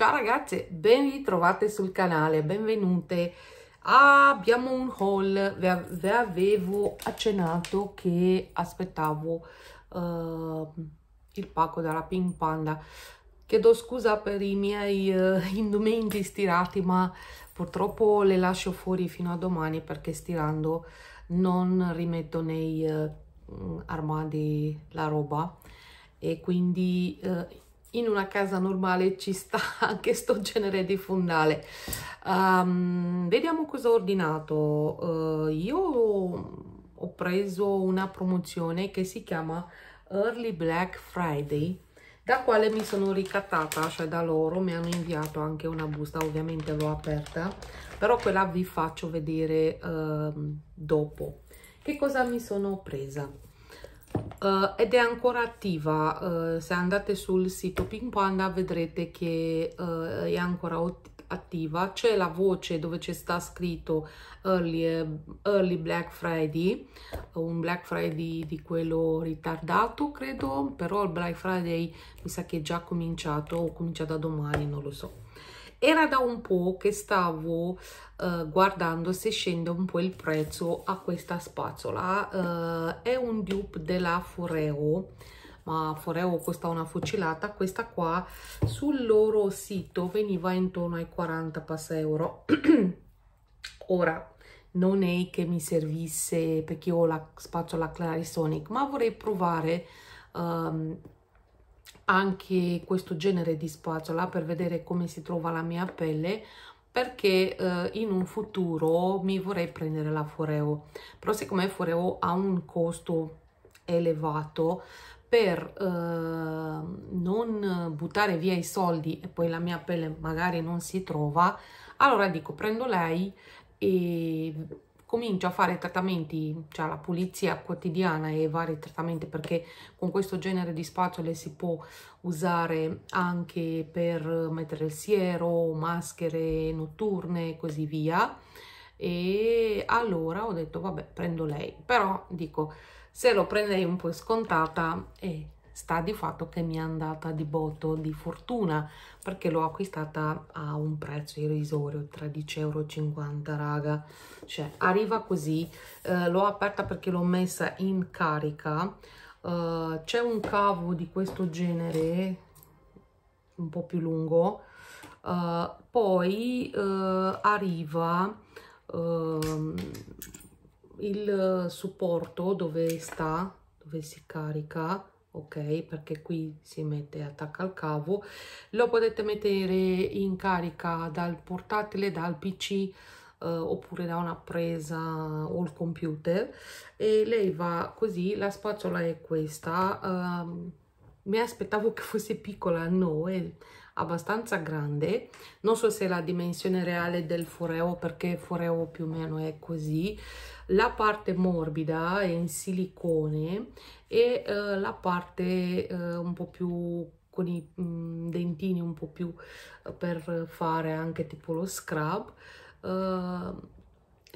Ciao ragazze, ben ritrovate sul canale, benvenute. Ah, abbiamo un haul, vi, avevo accennato che aspettavo uh, il pacco dalla Pink Panda. Chiedo scusa per i miei uh, indumenti stirati, ma purtroppo le lascio fuori fino a domani perché stirando non rimetto nei uh, armadi la roba e quindi eh, in una casa normale ci sta anche sto genere di fondale um, ehm, vediamo cosa ho ordinato uh, io ho preso una promozione che si chiama Early Black Friday da quale mi sono ricattata cioè da loro mi hanno inviato anche una busta ovviamente l'ho aperta però quella vi faccio vedere uh, dopo che cosa mi sono presa Uh, ed è ancora attiva, uh, se andate sul sito Pink Panda vedrete che uh, è ancora attiva, c'è la voce dove c'è sta scritto early, early, Black Friday, un Black Friday di quello ritardato credo, però il Black Friday mi sa che è già cominciato o comincia da domani, non lo so. Era da un po' che stavo uh, guardando se scende un po' il prezzo a questa spazzola. Uh, è un dupe della Foreo, ma Foreo costa una fucilata. Questa qua sul loro sito veniva intorno ai 40 pass euro. Ora, non è che mi servisse perché ho la spazzola Clarisonic, ma vorrei provare... Um, anche questo genere di spazzola per vedere come si trova la mia pelle perché eh, in un futuro mi vorrei prendere la Foreo però siccome Foreo ha un costo elevato per eh, non buttare via i soldi e poi la mia pelle magari non si trova allora dico prendo lei e comincio a fare trattamenti, cioè la pulizia quotidiana e vari trattamenti perché con questo genere di spazzole si può usare anche per mettere il siero, maschere notturne e così via e allora ho detto vabbè prendo lei però dico se lo prenderei un po' scontata e eh, sta di fatto che mi è andata di botto di fortuna perché l'ho acquistata a un prezzo irrisorio 13,50 euro raga cioè arriva così eh, l'ho aperta perché l'ho messa in carica eh, c'è un cavo di questo genere un po' più lungo eh, poi eh, arriva ehm, il supporto dove sta dove si carica ok perché qui si mette attacca al cavo lo potete mettere in carica dal portatile dal pc eh, oppure da una presa o il computer e lei va così la spazzola è questa eh, mi aspettavo che fosse piccola no è abbastanza grande non so se è la dimensione reale del foreo perché foreo più o meno è così la parte morbida è in silicone e eh, la parte eh, un po' più con i mh, mm, dentini un po' più eh, per fare anche tipo lo scrub eh,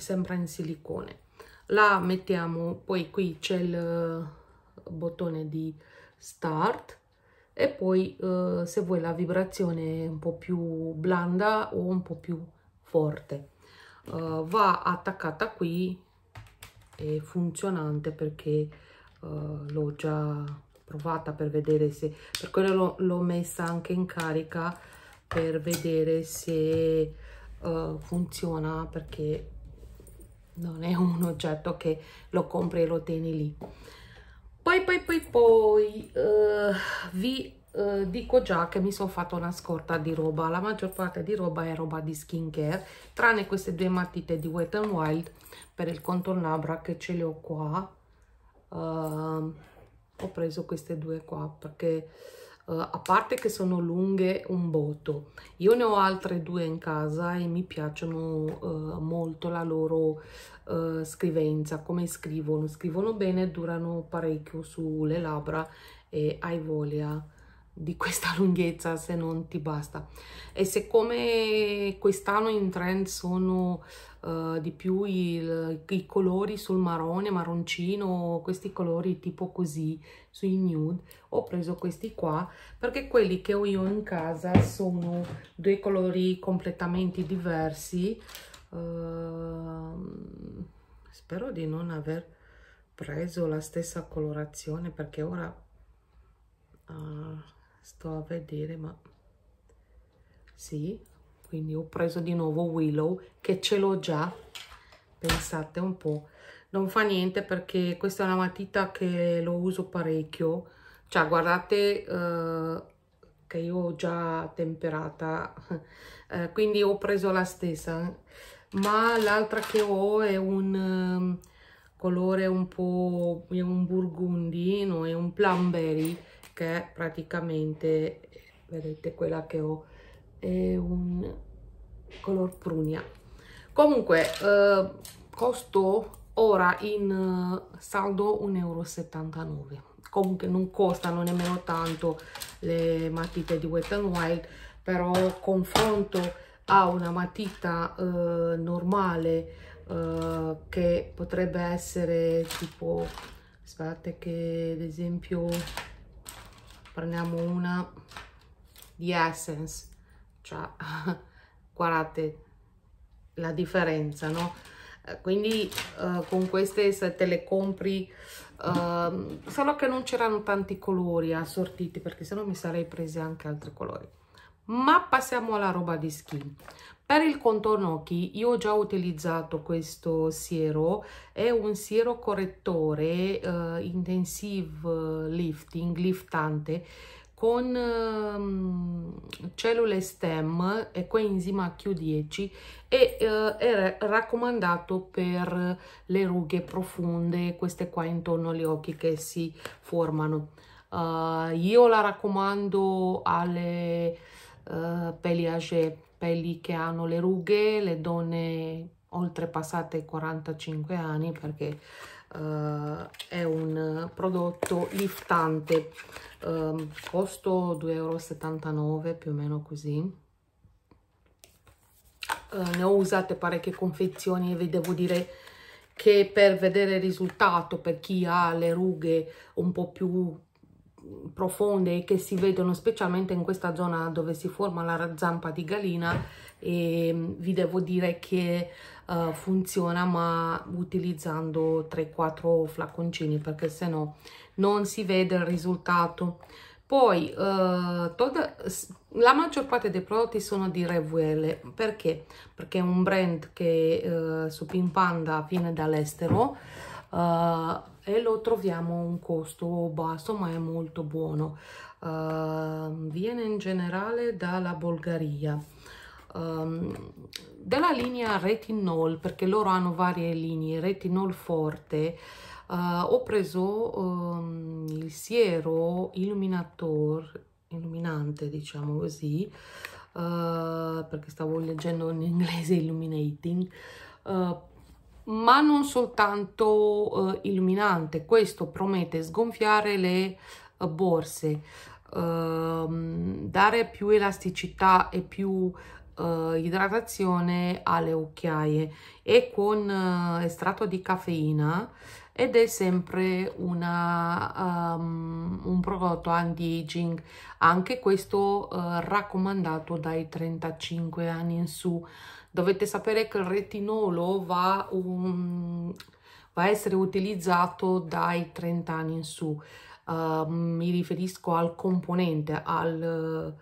sempre in silicone la mettiamo poi qui c'è il eh, bottone di start e poi eh, se vuoi la vibrazione un po' più blanda o un po' più forte uh, va attaccata qui è funzionante perché eh, l'ho già provata per vedere se per quello l'ho messa anche in carica per vedere se uh, funziona perché non è un oggetto che lo compri e lo tieni lì poi poi poi poi uh, vi Uh, dico già che mi sono fatta una scorta di roba la maggior parte di roba è roba di skincare tranne queste due matite di Wet n Wild per il contorno labbra che ce le ho qua uh, ho preso queste due qua perché uh, a parte che sono lunghe un botto io ne ho altre due in casa e mi piacciono uh, molto la loro eh, scrivenza come scrivono scrivono bene durano parecchio sulle labbra e hai voglia di questa lunghezza se non ti basta e siccome quest'anno in trend sono uh, di più il, i colori sul marrone marroncino questi colori tipo così sui nude ho preso questi qua perché quelli che ho io in casa sono due colori completamente diversi uh, spero di non aver preso la stessa colorazione perché ora uh, sto a vedere ma sì quindi ho preso di nuovo Willow che ce l'ho già pensate un po' non fa niente perché questa è una matita che lo uso parecchio cioè guardate eh, che io ho già temperata eh, quindi ho preso la stessa ma l'altra che ho è un um, colore un po' un burgundino è un plumberry che praticamente vedete quella che ho è un color prunia comunque eh, costò ora in eh, saldo 1,79 euro comunque non costano nemmeno tanto le matite di wet n wild però confronto a una matita eh, normale eh, che potrebbe essere tipo aspettate che ad esempio prendiamo una di Essence cioè guardate la differenza no eh, quindi uh, con queste se te le compri uh, solo che non c'erano tanti colori assortiti perché sennò mi sarei prese anche altri colori ma passiamo alla roba di skin per il contorno occhi io ho già utilizzato questo siero è un siero correttore uh, intensive lifting liftante con um, cellule stem e coenzima Q10 e uh, è raccomandato per le rughe profonde queste qua intorno agli occhi che si formano uh, io la raccomando alle eh, peli age, peli che hanno le rughe, le donne oltrepassate i 45 anni perché eh, è un prodotto liftante, eh, costo 2,79 euro più o meno così. Eh, ne ho usate parecchie confezioni e vi devo dire che per vedere il risultato, per chi ha le rughe un po' più profonde e che si vedono specialmente in questa zona dove si forma la zampa di galina e mm, vi devo dire che uh, funziona ma utilizzando 3-4 flaconcini perché se no non si vede il risultato poi uh, eh, toda, la maggior parte dei prodotti sono di Revwell perché? perché è un brand che uh, su Pimpanda viene dall'estero uh, e lo troviamo a un costo basso ma è molto buono uh, viene in generale dalla Bulgaria um, della linea retinol perché loro hanno varie linee retinol forte uh, ho preso um, il siero illuminator illuminante diciamo così uh, perché stavo leggendo in inglese illuminating eh, ma non soltanto eh, illuminante, questo promette sgonfiare le eh, borse, ehm, dare più elasticità e più eh, idratazione alle occhiaie e con eh, estratto di caffeina ed è sempre una, um, un prodotto anti-aging, anche questo uh, raccomandato dai 35 anni in su Dovete sapere che il retinolo va, um, va a essere utilizzato dai 30 anni in su. Uh, mi riferisco al componente, al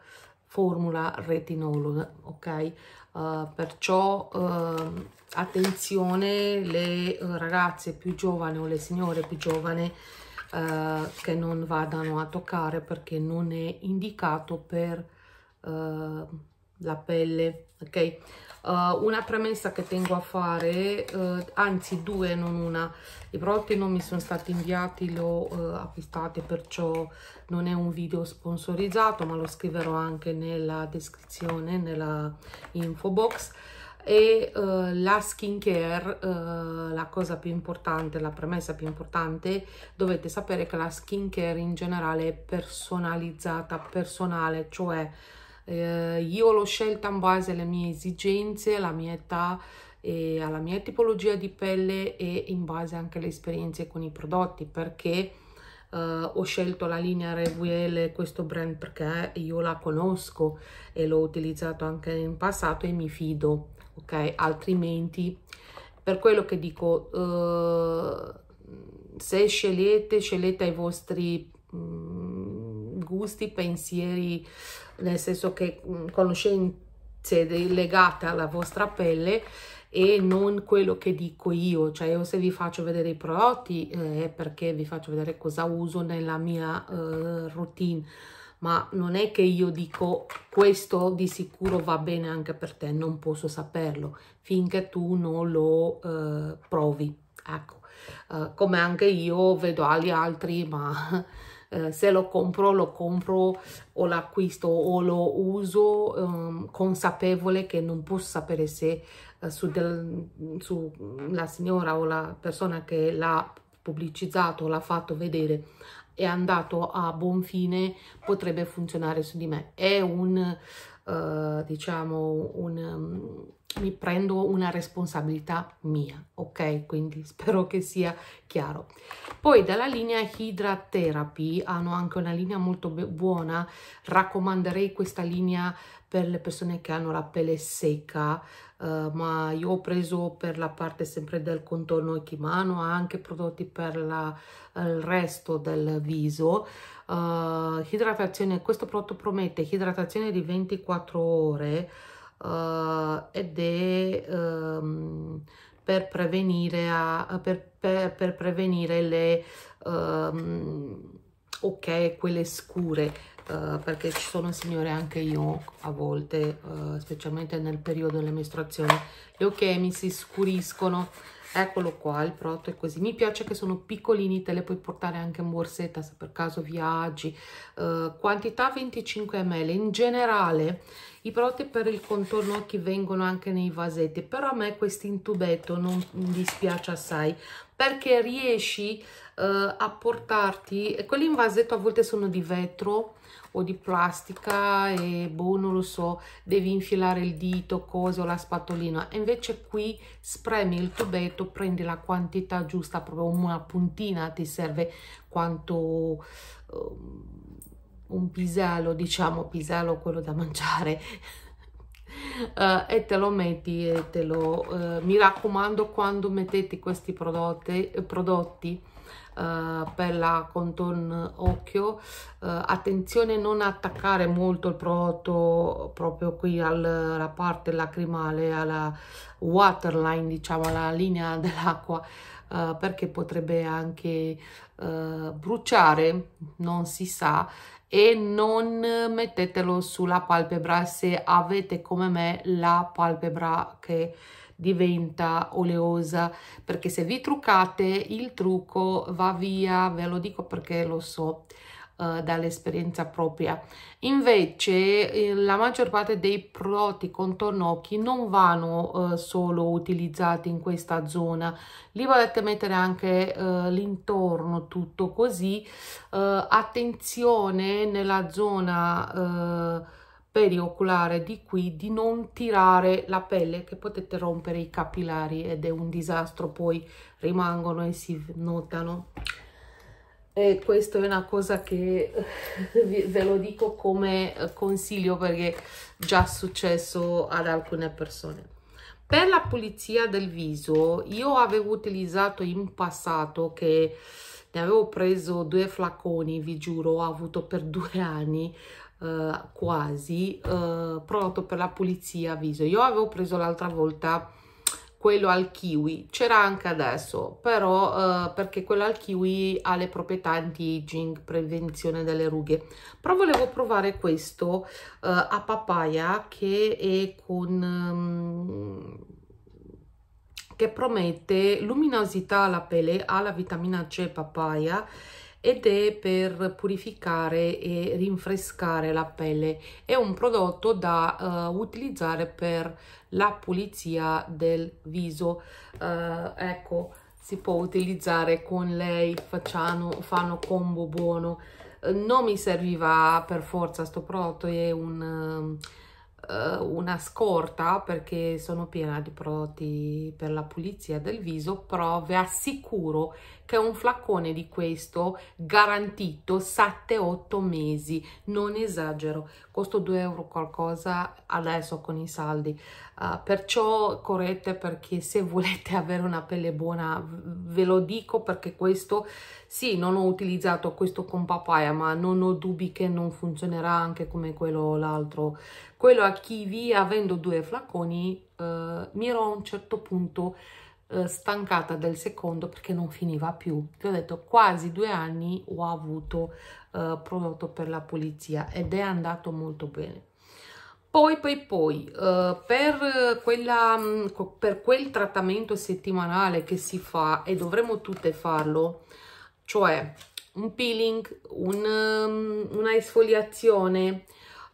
formula retinolo, ok? Uh, perciò uh, attenzione le eh, ragazze più giovani o le signore più giovani uh, eh, che non vadano a toccare perché non è indicato per la pelle, ok? Uh, una premessa che tengo a fare, uh, anzi due, non una, i prodotti non mi sono stati inviati, li ho uh, acquistati, perciò non è un video sponsorizzato, ma lo scriverò anche nella descrizione, nella info box e uh, la skincare, uh, la cosa più importante, la premessa più importante, dovete sapere che la skincare in generale è personalizzata, personale, cioè eh, io l'ho scelta in base alle mie esigenze, alla mia età, e alla mia tipologia di pelle e in base anche alle esperienze con i prodotti perché eh, ho scelto la linea RVL questo brand perché io la conosco e l'ho utilizzato anche in passato e mi fido ok altrimenti per quello che dico eh, se scegliete scegliete ai vostri mh, mm, gusti pensieri nel senso che conoscenze legate alla vostra pelle e non quello che dico io, cioè io se vi faccio vedere i prodotti eh, è perché vi faccio vedere cosa uso nella mia eh, routine, ma non è che io dico questo di sicuro va bene anche per te, non posso saperlo finché tu non lo eh, provi, ecco, eh, come anche io vedo agli altri ma Eh, se lo compro, lo compro o l'acquisto o lo uso um, consapevole che non posso sapere se uh, su, del, su la signora o la persona che l'ha pubblicizzato, l'ha fatto vedere è andato a buon fine potrebbe funzionare su di me è un uh, diciamo un mi prendo una responsabilità mia, ok? Quindi spero che sia chiaro. Poi dalla linea Hydra Therapy hanno anche una linea molto buona, raccomanderei questa linea per le persone che hanno la pelle secca, uh, ma io ho preso per la parte sempre del contorno e chimano, anche prodotti per la, il resto del viso. Uh, idratazione, questo prodotto promette idratazione di 24 ore, uh, ed è um, per, prevenire a, per, per, per prevenire, le um, ok, quelle scure. Uh, perché ci sono signore anche io a volte, uh, specialmente nel periodo delle mestruazioni, le occhie mi si scuriscono eccolo qua il prodotto è così mi piace che sono piccolini te le puoi portare anche in borsetta se per caso viaggi uh, quantità 25 ml in generale i prodotti per il contorno occhi vengono anche nei vasetti però a me questo tubetto non mi dispiace assai perché riesci uh, a portarti quelli in vasetto a volte sono di vetro o di plastica e boh non lo so devi infilare il dito cosa o la spatolina invece qui spremi il tubetto prendi la quantità giusta proprio una puntina ti serve quanto um, un pisello diciamo pisello quello da mangiare Uh, e te lo metti e te lo uh, mi raccomando quando mettete questi prodotti, prodotti eh, per la contorno occhio uh, attenzione non attaccare molto il prodotto proprio qui alla parte lacrimale alla waterline diciamo alla linea dell'acqua uh, perché potrebbe anche bruciare non si sa e non mettetelo sulla palpebra se avete come me la palpebra che diventa oleosa perché se vi truccate il trucco va via ve lo dico perché lo so eh, dall'esperienza propria invece eh, la maggior parte dei prodotti contorno occhi non vanno uh, solo utilizzati in questa zona li volete mettere anche uh, l'intorno tutto così attenzione nella zona perioculare di qui di non tirare la pelle che potete rompere i capillari ed è un disastro poi rimangono e si notano e questa è una cosa che eh, ve lo dico come eh, consiglio perché già successo ad alcune persone per la pulizia del viso io avevo utilizzato in passato che ne avevo preso due flaconi vi giuro ho avuto per due anni eh, quasi eh, prodotto per la pulizia viso. Io avevo preso l'altra volta quello al kiwi, c'era anche adesso, però eh, perché quello al kiwi ha le proprietà anti-aging, prevenzione delle rughe. Però volevo provare questo eh, a papaya che è con... Um, che promette luminosità alla pelle, ha la vitamina C papaya ed è per purificare e rinfrescare la pelle. È un prodotto da uh, utilizzare per la pulizia del viso. Uh, ecco, si può utilizzare con lei, facciano, fanno combo buono. Uh, non mi serviva per forza questo prodotto, è un... Um, una scorta perché sono piena di prodotti per la pulizia del viso però vi assicuro che un flaccone di questo garantito 7-8 mesi non esagero costo 2 euro qualcosa adesso con i saldi uh, perciò correte perché se volete avere una pelle buona ve lo dico perché questo sì non ho utilizzato questo con papaya ma non ho dubbi che non funzionerà anche come quello l'altro quello a kiwi avendo due flacconi uh, eh, mi ero a un certo punto eh, stancata del secondo perché non finiva più ti ho detto quasi due anni ho avuto eh, prodotto per la pulizia ed è andato molto bene poi poi poi eh, per, quella, mm, per quel trattamento settimanale che si fa e dovremmo tutte farlo cioè un peeling un, mm, una esfoliazione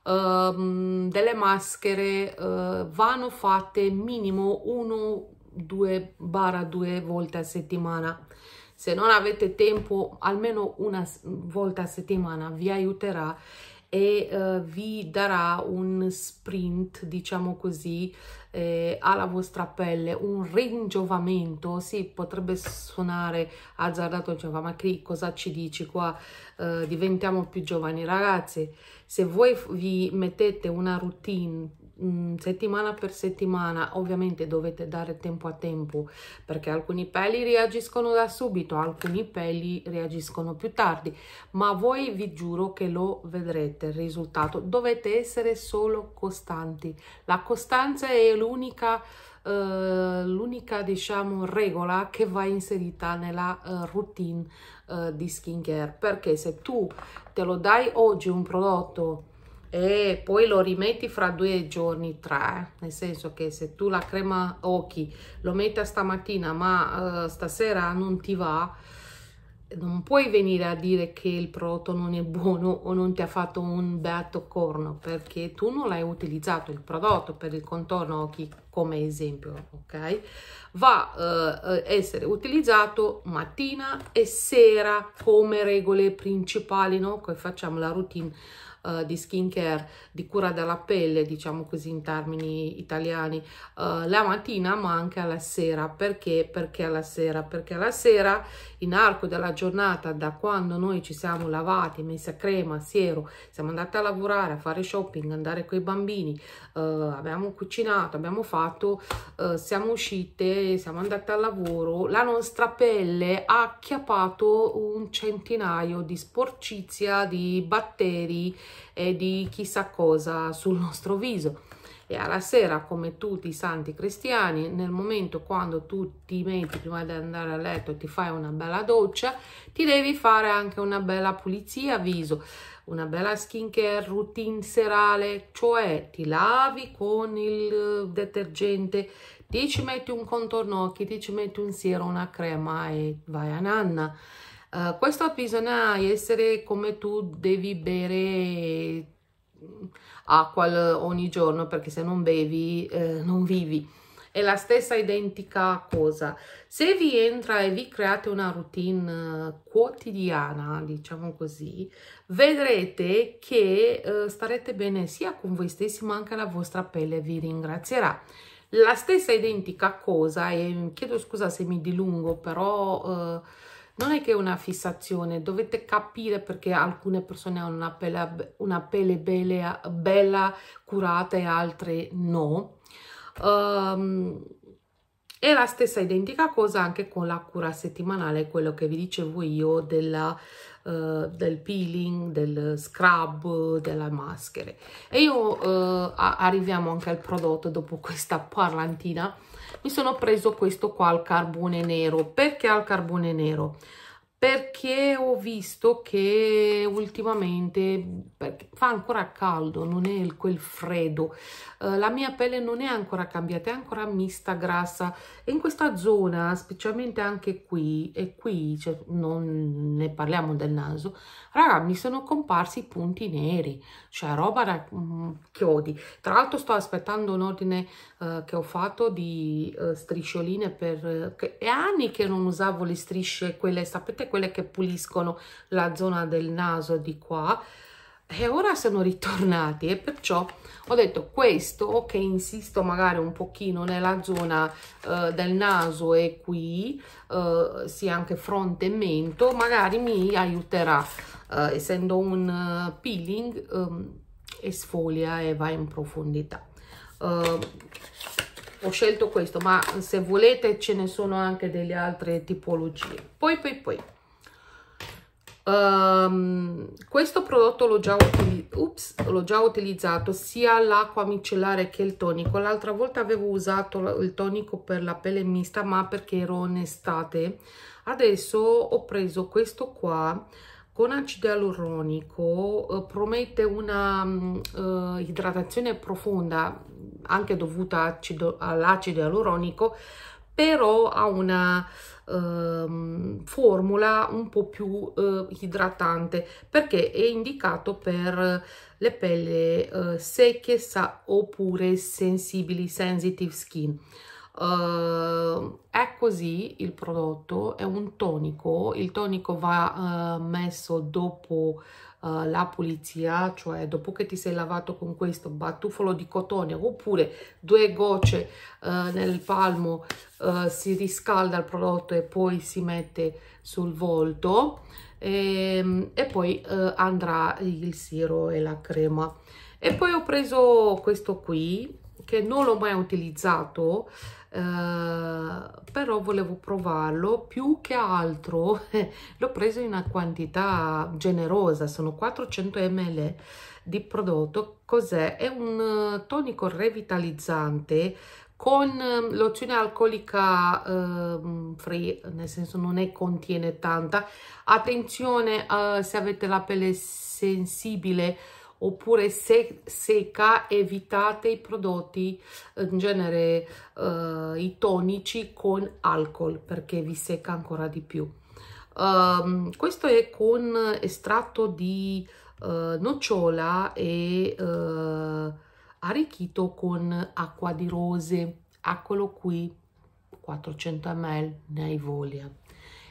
ehm, delle maschere uh, vanno fatte minimo uno due barra due volte a settimana se non avete tempo almeno una volta a settimana vi aiuterà e uh, vi darà un sprint diciamo così eh, alla vostra pelle un ringiovamento sì potrebbe suonare azzardato cioè, ma che cosa ci dici qua uh, diventiamo più giovani ragazzi se voi vi mettete una routine Mm, settimana per settimana ovviamente dovete dare tempo a tempo perché alcuni peli reagiscono da subito alcuni peli reagiscono più tardi ma voi vi giuro che lo vedrete il risultato dovete essere solo costanti la costanza è l'unica eh, l'unica diciamo regola che va inserita nella uh, routine uh, di skincare perché se tu te lo dai oggi un prodotto e poi lo rimetti fra due giorni, tre, nel senso che se tu la crema occhi lo metti stamattina ma uh, stasera non ti va, non puoi venire a dire che il prodotto non è buono o non ti ha fatto un beato corno perché tu non l'hai utilizzato il prodotto per il contorno occhi come esempio ok va a uh, eh, eh, essere utilizzato mattina e sera come regole principali no che facciamo la routine eh, di skincare, di cura della pelle, diciamo così in termini italiani, uh, la mattina ma anche alla sera. Perché? Perché alla sera? Perché alla sera, in arco della giornata, da quando noi ci siamo lavati, messa crema, siero, siamo andati a lavorare, a fare shopping, andare con i bambini, uh, abbiamo cucinato, abbiamo fatto, siamo uscite, siamo andate al lavoro, la nostra pelle ha acchiappato un centinaio di sporcizia, di batteri, e di chissà cosa sul nostro viso. E alla sera, come tutti i santi cristiani, nel momento quando tu ti metti prima di andare a letto e ti fai una bella doccia, ti devi fare anche una bella pulizia viso, una bella skincare routine serale, cioè ti lavi con il detergente, ti ci metti un contorno occhi, ti ci metti un siero, una crema e vai a nanna. Eh, questo bisogna essere come tu devi bere mm, acqua ogni giorno perché se non bevi eh, non vivi è la stessa identica cosa se vi entra e vi create una routine eh, quotidiana diciamo così vedrete che eh, starete bene sia con voi stessi ma anche la vostra pelle vi ringrazierà la stessa identica cosa e chiedo scusa se mi dilungo però eh, non è che è una fissazione, dovete capire perché alcune persone hanno una pelle, una pelle bella, bella, curata e altre no. Um, ehm, e la stessa identica cosa anche con la cura settimanale, quello che vi dicevo io della, uh, del peeling, del scrub, della maschera. E io uh, arriviamo anche al prodotto dopo questa parlantina mi sono preso questo qua al carbone nero perché al carbone nero perché ho visto che ultimamente fa ancora caldo, non è quel freddo, uh, la mia pelle non è ancora cambiata, è ancora mista, grassa e in questa zona, specialmente anche qui, e qui cioè, non ne parliamo del naso, raga mi sono comparsi i punti neri, cioè roba da mm, chiodi. Tra l'altro sto aspettando un ordine uh, che ho fatto di uh, striscioline per... è anni che non usavo le strisce, quelle sapete quelle che puliscono la zona del naso di qua e ora sono ritornati e perciò ho detto questo che insisto magari un pochino nella zona eh, del naso e qui eh, sia anche fronte e mento magari mi aiuterà eh, essendo un uh, peeling um, esfolia e va in profondità uh, ho scelto questo ma se volete ce ne sono anche delle altre tipologie poi poi poi Um, questo prodotto l'ho già, utili già, utilizzato sia l'acqua micellare che il tonico. L'altra volta avevo usato il tonico per la pelle mista, ma perché ero in estate. Adesso ho preso questo qua con acido aluronico, eh, promette una mm, eh, idratazione profonda, anche dovuta all'acido all aluronico, però ha una eh, formula un po' più eh, idratante perché è indicato per le pelli eh, secche sa, oppure sensibili, sensitive skin. Uh, è così il prodotto, è un tonico, il tonico va uh, messo dopo uh, la pulizia, cioè dopo che ti sei lavato con questo battufolo di cotone oppure due gocce eh, nel palmo eh, si riscalda il prodotto e poi si mette sul volto e, ehm, e poi andrà il siro e la crema. E poi ho preso questo qui che non l'ho mai utilizzato eh, però volevo provarlo più che altro l'ho preso in una quantità generosa sono 400 ml di prodotto cos'è è un eh, tonico revitalizzante con ehm, lozione alcolica eh, free, nel senso non ne contiene tanta. Attenzione eh, se avete la pelle sensibile, oppure se secca evitate i prodotti eh, in genere uh, i tonici con alcol perché vi secca ancora di più um, questo è con estratto di uh, nocciola e uh, arricchito con acqua di rose eccolo qui 400 ml ne hai voglia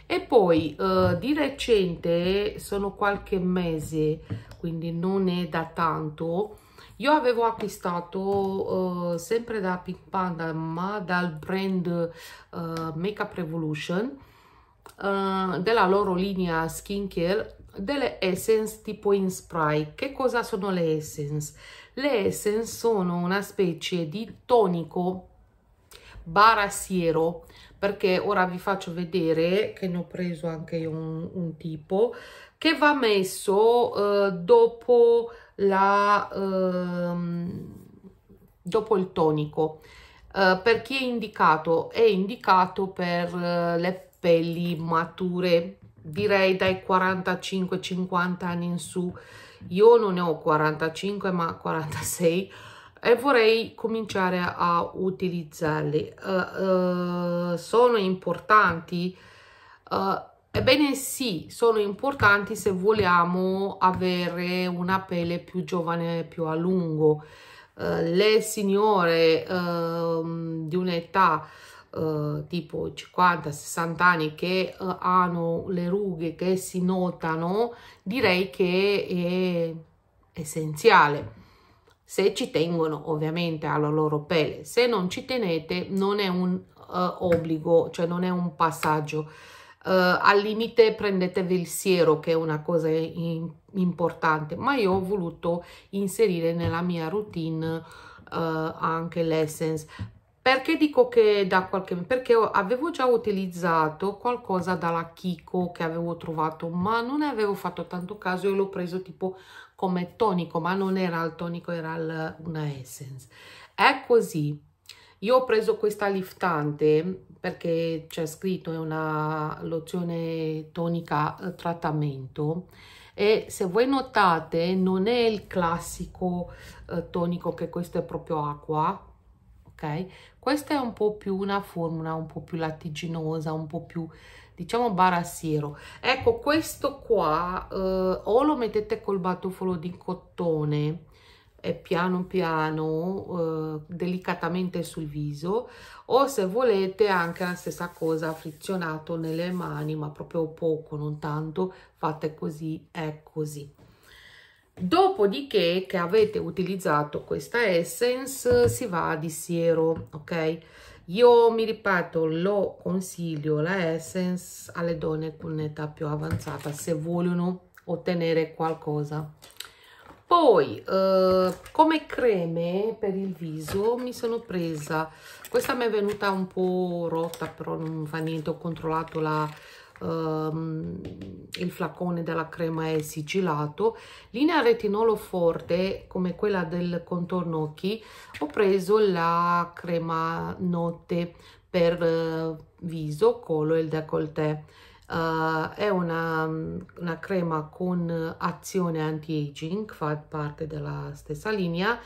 e poi eh, di recente, sono qualche mese, quindi non è da tanto io avevo acquistato uh, sempre da Pink Panda ma dal brand uh, Makeup Revolution uh, della loro linea skincare delle essence tipo in spray che cosa sono le essence? le essence sono una specie di tonico bara siero perché ora vi faccio vedere che ne ho preso anche un, un tipo che va messo eh, dopo, la, ehm, dopo il tonico. Eh, per chi è indicato? È indicato per eh, le pelli mature, direi dai 45-50 anni in su. Io non ne ho 45 ma 46 e vorrei cominciare a utilizzarli. Uh, uh, sono importanti. Uh, Ebbene sì, sono importanti se vogliamo avere una pelle più giovane, più a lungo. Uh, le signore uh, di un'età uh, tipo 50-60 anni che eh, hanno le rughe che si notano, direi che è essenziale. Se ci tengono ovviamente alla loro pelle, se non ci tenete non è un obbligo, cioè non è un passaggio eh, al limite prendetevi il siero che è una cosa in, importante ma io ho voluto inserire nella mia routine eh, anche l'essence perché dico che da qualche perché avevo già utilizzato qualcosa dalla Kiko che avevo trovato ma non ne avevo fatto tanto caso e l'ho preso tipo come tonico ma non era il tonico era il, una essence è così io ho preso questa liftante perché c'è scritto è una lozione tonica eh, trattamento e se voi notate non è il classico eh, tonico che questo è proprio acqua ok questa è un po più una formula un po più lattiginosa un po più diciamo barassiero ecco questo qua eh, o lo mettete col batofolo di cottone piano piano eh, delicatamente sul viso o se volete anche la stessa cosa frizionato nelle mani ma proprio poco non tanto fate così è così dopodiché che avete utilizzato questa essence si va di siero ok io mi ripeto lo consiglio la essence alle donne con età più avanzata se vogliono ottenere qualcosa poi eh, come creme per il viso mi sono presa questa mi è venuta un po' rotta però non fa niente ho controllato la, ehm, il flacone della crema è sigillato linea retinolo forte come quella del contorno occhi ho preso la crema notte per eh, viso colo e il décolleté Uh, è una, mm, una, crema con azione anti-aging, fa parte della stessa linea,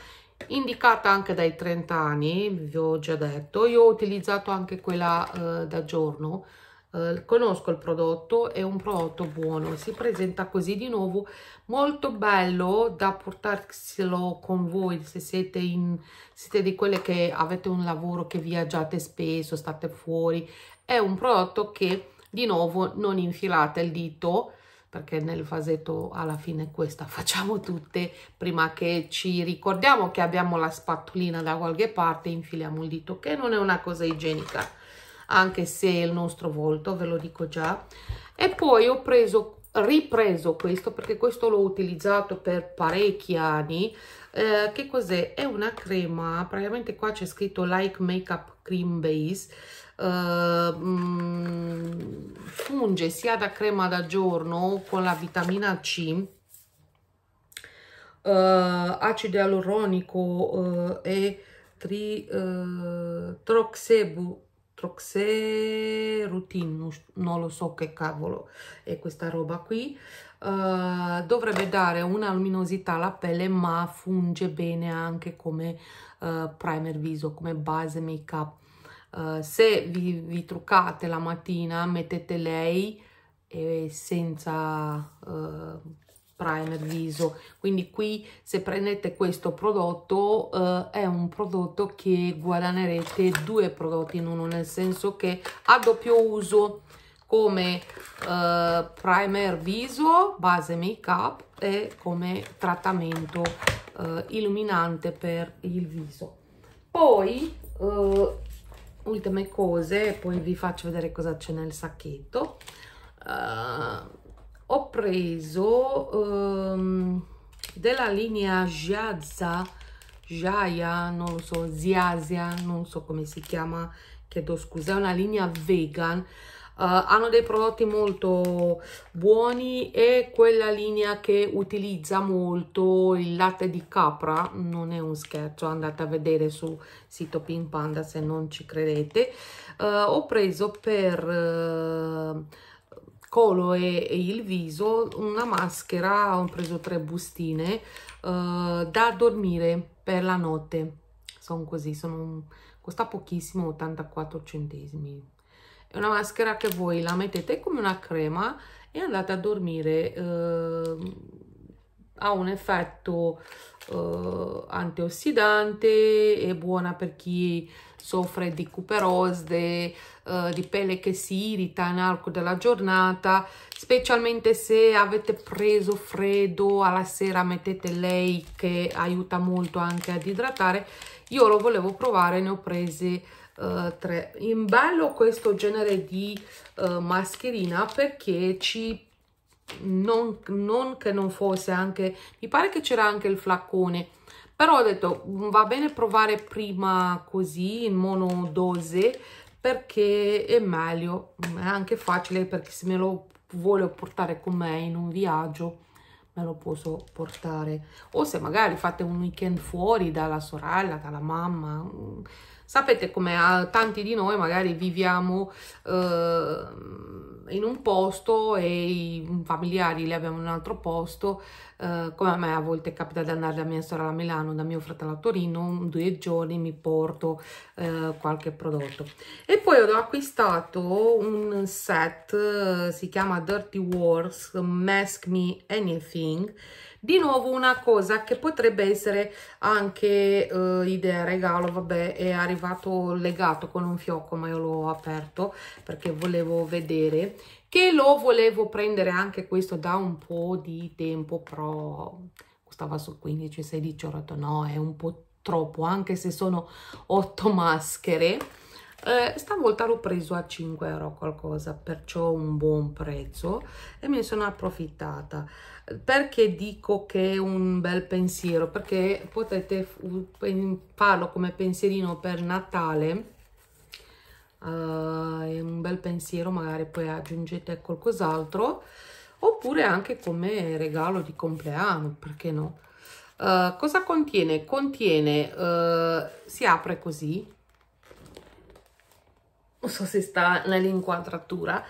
indicata anche dai 30 anni, vi ho già detto. Io ho utilizzato anche quella uh, eh, da giorno, uh, eh, conosco il prodotto, è un prodotto buono, si presenta così di nuovo, molto bello da portarselo con voi se siete, in, siete di quelle che avete un lavoro, che viaggiate spesso, state fuori. È un prodotto che di nuovo non infilate il dito perché nel vasetto alla fine questa facciamo tutte prima che ci ricordiamo che abbiamo la spatolina da qualche parte infiliamo il dito che non è una cosa igienica anche se il nostro volto ve lo dico già e poi ho preso ripreso questo perché questo l'ho utilizzato per parecchi anni eh, che cos'è è una crema praticamente qua c'è scritto like makeup cream base uh, funge sia da crema da giorno con la vitamina C uh, acido aluronico uh, e tri, troxebu Troxerutin, non lo so che cavolo è questa roba qui, uh, dovrebbe dare una luminosità alla pelle ma funge bene anche come uh, primer viso, come base make up. Eh, se vi, vi, truccate la mattina, mettete lei eh, senza uh, primer viso. Quindi qui se prendete questo prodotto uh, è un prodotto che guadagnerete due prodotti in uno, nel senso che a doppio uso come uh, primer viso, base make up e come trattamento uh, illuminante per il viso. Poi uh, ultime cose, poi vi faccio vedere cosa c'è nel sacchetto. Uh, ho preso um, della linea Giazza, Jaya, non lo so, Ziazia non so come si chiama, chiedo scusa, è una linea vegan eh, hanno dei prodotti molto buoni e quella linea che utilizza molto il latte di capra non è un scherzo andate a vedere su sito Pink Panda se non ci credete uh, ho preso per uh, colo e, e, il viso una maschera ho preso tre bustine da dormire per la notte sono così sono costa pochissimo 84 centesimi è una maschera che voi la mettete come una crema e andate a dormire eh, ha un effetto eh, antiossidante è buona per chi soffre di cuperosde eh, di pelle che si irrita nell'arco della giornata specialmente se avete preso freddo alla sera mettete lei che aiuta molto anche ad idratare io lo volevo provare ne ho prese 3 eh, in bello questo genere di uh, mascherina perché ci non, non, che non fosse anche mi pare che c'era anche il flaccone però ho detto mm, va bene provare prima così in monodose perché è meglio mm, è anche facile perché se me lo voglio portare con me in un viaggio me lo posso portare o se magari fate un weekend fuori dalla sorella dalla mamma mm, Sapete come a tanti di noi magari viviamo eh, in un posto e i familiari li abbiamo in un altro posto, eh, come a me a volte capita di andare da mia sorella a Milano, da mio fratello a Torino, due giorni mi porto eh, qualche prodotto. E poi ho acquistato un set, eh, si chiama Dirty Wars Mask Me Anything, di nuovo una cosa che potrebbe essere anche eh, idea regalo vabbè è arrivato legato con un fiocco ma io l'ho aperto perché volevo vedere che lo volevo prendere anche questo da un po' di tempo però costava su 15-16 euro no è un po' troppo anche se sono otto maschere eh, stavolta l'ho preso a 5 euro qualcosa perciò un buon prezzo e me ne sono approfittata perché dico che è un bel pensiero perché potete farlo come pensierino per Natale Uh, è un bel pensiero, magari poi aggiungete qualcos'altro, oppure anche come regalo di compleanno, perché no? Uh, cosa contiene? Contiene, uh, si apre così, non so se sta nell'inquadratura,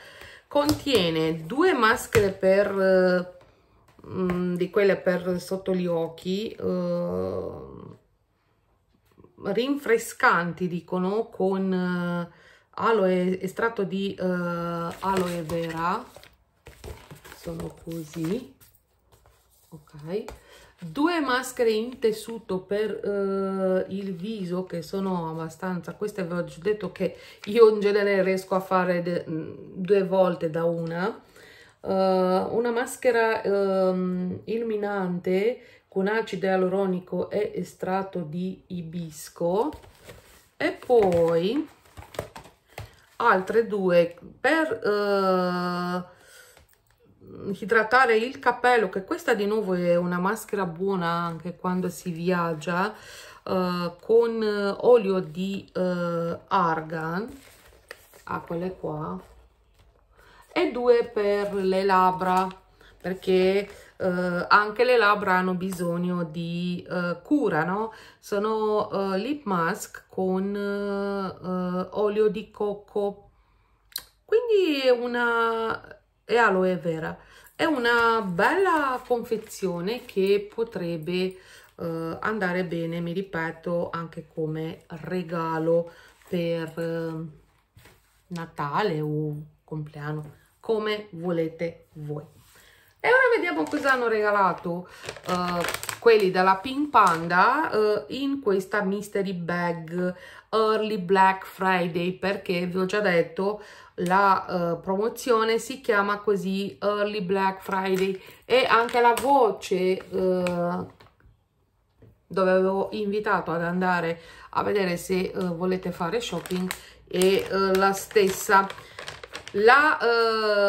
contiene due maschere per, mm, di quelle per sotto gli occhi, uh, rinfrescanti dicono, con uh, aloe, estratto di uh, aloe vera, sono così, ok, due maschere in tessuto per eh, il viso che sono abbastanza queste avevo già detto che io in genere riesco a fare mm, due volte da una uh, una maschera um, illuminante con acido ialuronico e estratto di ibisco e poi altre due per uh, Mm, idratare il capello che questa di nuovo è una maschera buona anche quando si viaggia uh, con eh, olio di uh, argan a ah, quelle qua e due per le labbra perché Uh, anche le labbra hanno bisogno di uh, cura, no? Sono uh, lip mask con olio di cocco, quindi è una e aloe vera. È una bella confezione che potrebbe eh, andare bene, mi ripeto, anche come regalo per eh, Natale o compleanno, come volete voi. E ora vediamo cosa hanno regalato uh, quelli della Pink Panda uh, in questa mystery bag Early Black Friday perché vi ho già detto la uh, promozione si chiama così Early Black Friday e anche la voce uh, dove avevo invitato ad andare a vedere se uh, volete fare shopping è la stessa la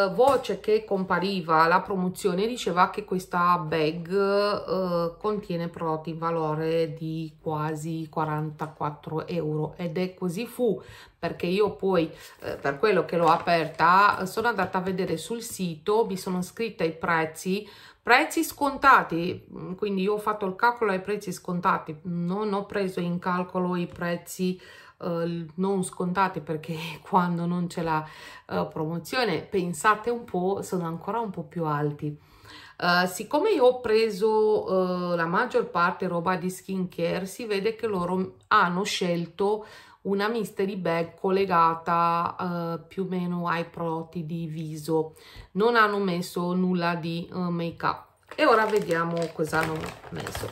eh, voce che compariva la promozione diceva che questa bag eh, contiene prodotti in valore di quasi 44 euro ed è così fu perché io poi eh, per quello che l'ho aperta sono andata a vedere sul sito, mi sono scritta i prezzi prezzi scontati quindi io ho fatto il calcolo ai prezzi scontati non ho preso in calcolo i prezzi eh, non scontate perché quando non c'è la eh, promozione, pensate un po', sono ancora un po' più alti. Uh, siccome io ho preso uh, la maggior parte roba di skincare, si vede che loro hanno scelto una mystery bag collegata uh, più o meno ai prodotti di viso. Non hanno messo nulla di make up. E ora vediamo cosa hanno messo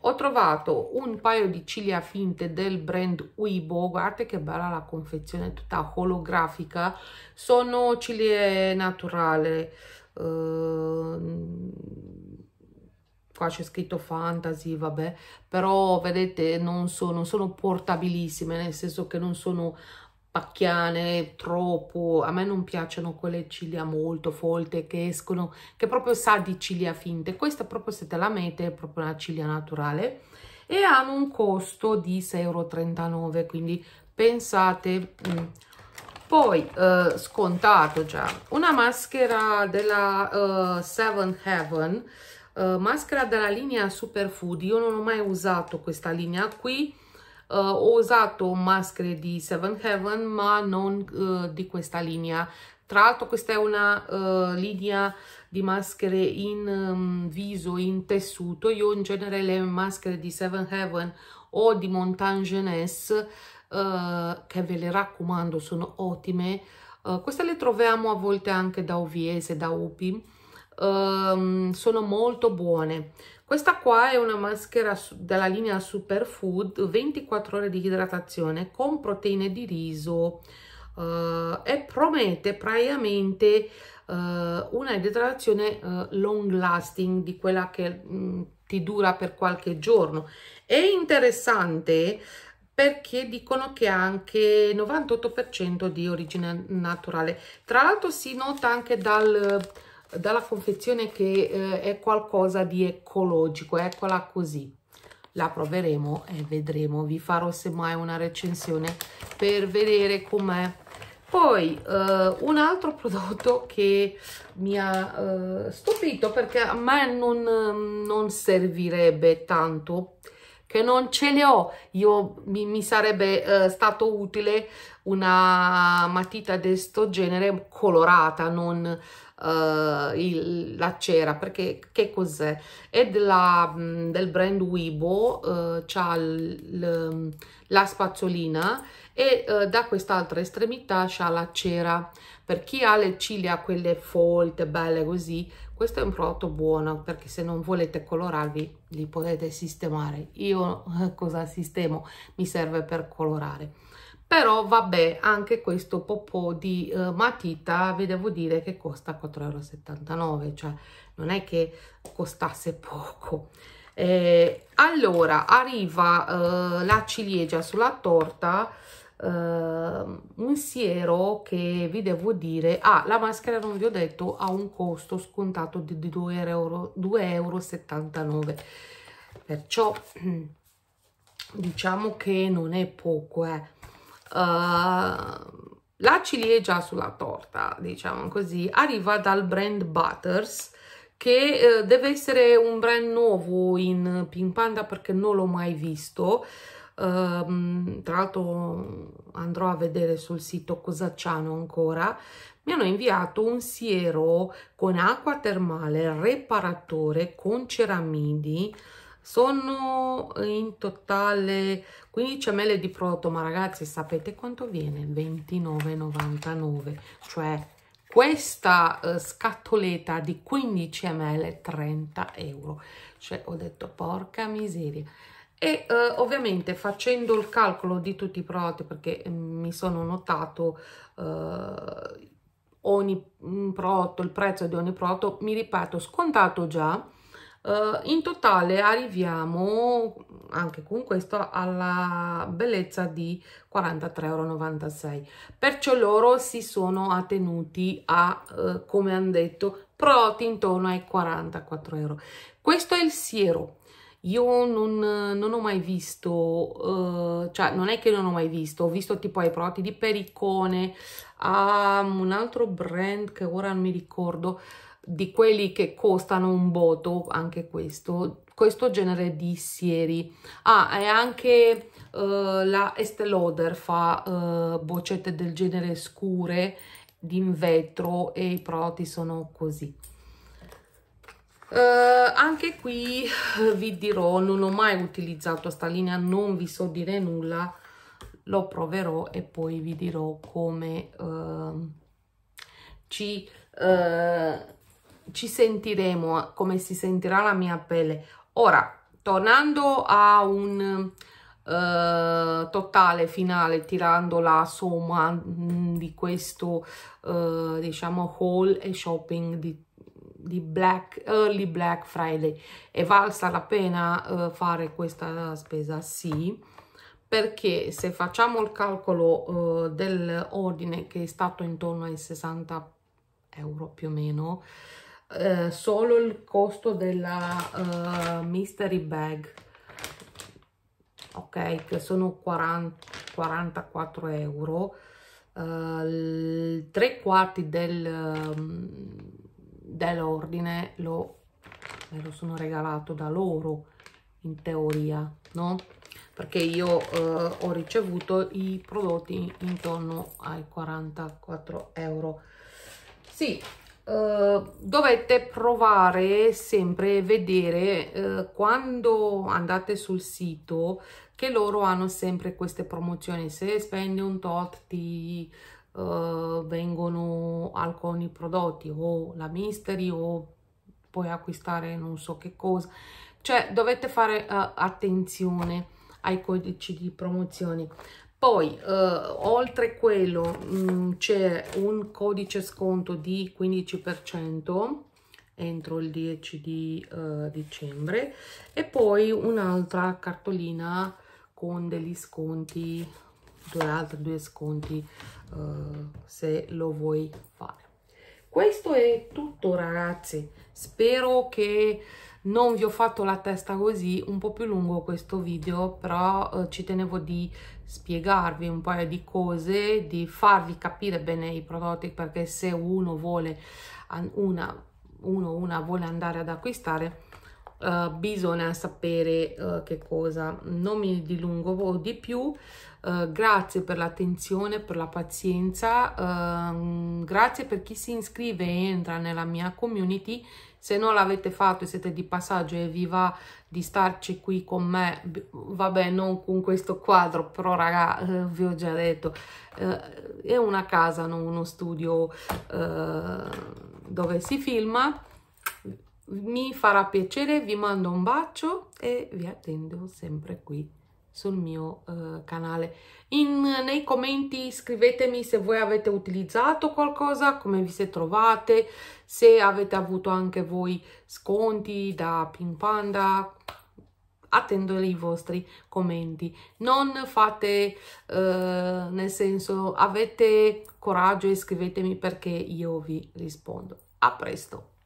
ho trovato un paio di ciglia finte del brand Uibo guardate che bella la confezione tutta holografica sono ciglie naturali, uh, ehm, qua c'è scritto fantasy, vabbè, però vedete non sono, sono portabilissime, nel senso che non sono pacchiane troppo, a me non piacciono quelle ciglia molto folte che escono, che proprio sa di ciglia finte, questa proprio se te la mette è proprio una ciglia naturale e hanno un costo di 6,39 euro, quindi pensate... Mm. Poi, eh, scontato già, una maschera della uh, Seven Heaven, uh, maschera della linea Superfood, io non ho mai usato questa linea qui, Uh, ho usato maschere di Seven Heaven ma non uh, di questa linea. Tra l'altro questa è una uh, linea di maschere in um, viso, in tessuto. Io in genere le maschere di Seven Heaven o di Montagne Jeunesse, che ve le raccomando, sono ottime. queste le troviamo a volte anche da OVS, da UPI. Ehm, sono molto buone questa qua è una maschera della linea Superfood, 24 ore di idratazione con proteine di riso uh, e promette praticamente uh, una idratazione uh, long lasting, di quella che mh, mm, ti dura per qualche giorno. È interessante perché dicono che ha anche 98% di origine naturale. Tra l'altro si nota anche dal dalla confezione che eh, è qualcosa di ecologico eccola così la proveremo e vedremo vi farò semmai una recensione per vedere com'è poi eh, un altro prodotto che mi ha eh, stupito perché a me non, non, servirebbe tanto che non ce ne ho io mi, mi sarebbe eh, stato utile una matita di sto genere colorata non uh, il, la cera, perché che cos'è? È della, del brand Weibo, uh, eh, ha la spazzolina e uh, da quest'altra estremità c'ha la cera. Per chi ha le ciglia quelle folte, belle così, questo è un prodotto buono perché se non volete colorarvi li potete sistemare. Io cosa sistemo? Mi serve per colorare però vabbè anche questo popò di eh, matita vi devo dire che costa 4,79 euro cioè non è che costasse poco eh, allora arriva eh, la ciliegia sulla torta eh, un siero che vi devo dire ah la maschera non vi ho detto ha un costo scontato di 2,79 euro, 2 euro perciò diciamo che non è poco eh Uh, la ciliegia sulla torta, diciamo così, arriva dal brand Butters, che eh, deve essere un brand nuovo in Pink Panda perché non l'ho mai visto. Uh, tra l'altro andrò a vedere sul sito cosa c'hanno ancora mi hanno inviato un siero con acqua termale reparatore con ceramidi sono in totale 15 ml di prodotto ma ragazzi sapete quanto viene 29,99 cioè questa uh, scatoletta di 15 ml 30 euro cioè ho detto porca miseria e uh, ovviamente facendo il calcolo di tutti i prodotti perché mm, mi sono notato uh, ogni mm, prodotto il prezzo di ogni prodotto mi ripeto scontato già Uh, in totale arriviamo anche con questo alla bellezza di 43,96 euro. Perciò loro si sono attenuti a, uh, come hanno detto, prodotti intorno ai 44 euro. Questo è il siero. Io non, non ho mai visto, uh, cioè non è che non ho mai visto, ho visto tipo ai prodotti di Pericone, a um, un altro brand che ora non mi ricordo, di quelli che costano un voto, anche questo, questo genere di sieri. Ah, e anche uh, la Estée Lauder fa uh, boccette del genere scure, in vetro e i prodotti sono così. Uh, anche qui vi dirò, non ho mai utilizzato questa linea, non vi so dire nulla, lo proverò e poi vi dirò come ehm, ci... Uh, ci sentiremo, eh, come si sentirà la mia pelle. Ora, tornando a un uh, totale finale, tirando la somma mm, di questo, uh, diciamo, haul e shopping di di Black, Early Black Friday. È valsa la pena uh, fare questa spesa? Sì, perché se facciamo il calcolo uh, dell'ordine che è stato intorno ai 60 euro più o meno, eh, solo il costo della uh, mystery bag ok che sono 40, 44 euro uh, tre quarti del, um, dell'ordine lo me lo sono regalato da loro in teoria no perché io eh, ho ricevuto i prodotti intorno ai 44 euro sì eh, dovete provare sempre a vedere uh, quando andate sul sito che loro hanno sempre queste promozioni se spendi un tot ti uh, vengono alcuni prodotti o la mystery o puoi acquistare non so che cosa cioè dovete fare attenzione ai codici di promozione poi, eh, oltre quello, mm, c'è un codice sconto di 15% entro il 10 di eh, dicembre e poi un'altra cartolina con degli sconti, due altri due sconti eh, se lo vuoi fare. Questo è tutto ragazzi, spero che non vi ho fatto la testa così un po' più lungo questo video però eh, ci tenevo di spiegarvi un paio di cose di farvi capire bene i prodotti perché se uno vuole una, uno, una vuole andare ad acquistare Uh, bisogna sapere uh, che cosa non mi dilungo di più uh, grazie per l'attenzione per la pazienza ehm, grazie per chi si iscrive e entra nella mia community se non l'avete fatto e siete di passaggio e vi va di starci qui con me vabbè non con questo quadro però raga eh, vi ho già detto eh, è una casa non uno studio eh, dove si filma mi farà piacere vi mando un bacio e vi attendo sempre qui sul mio uh, canale. In, nei commenti scrivetemi se voi avete utilizzato qualcosa, come vi siete trovate, se avete avuto anche voi sconti da Pimpanda, attendo i vostri commenti. Non fate, uh, nel senso, avete coraggio e scrivetemi perché io vi rispondo. A presto!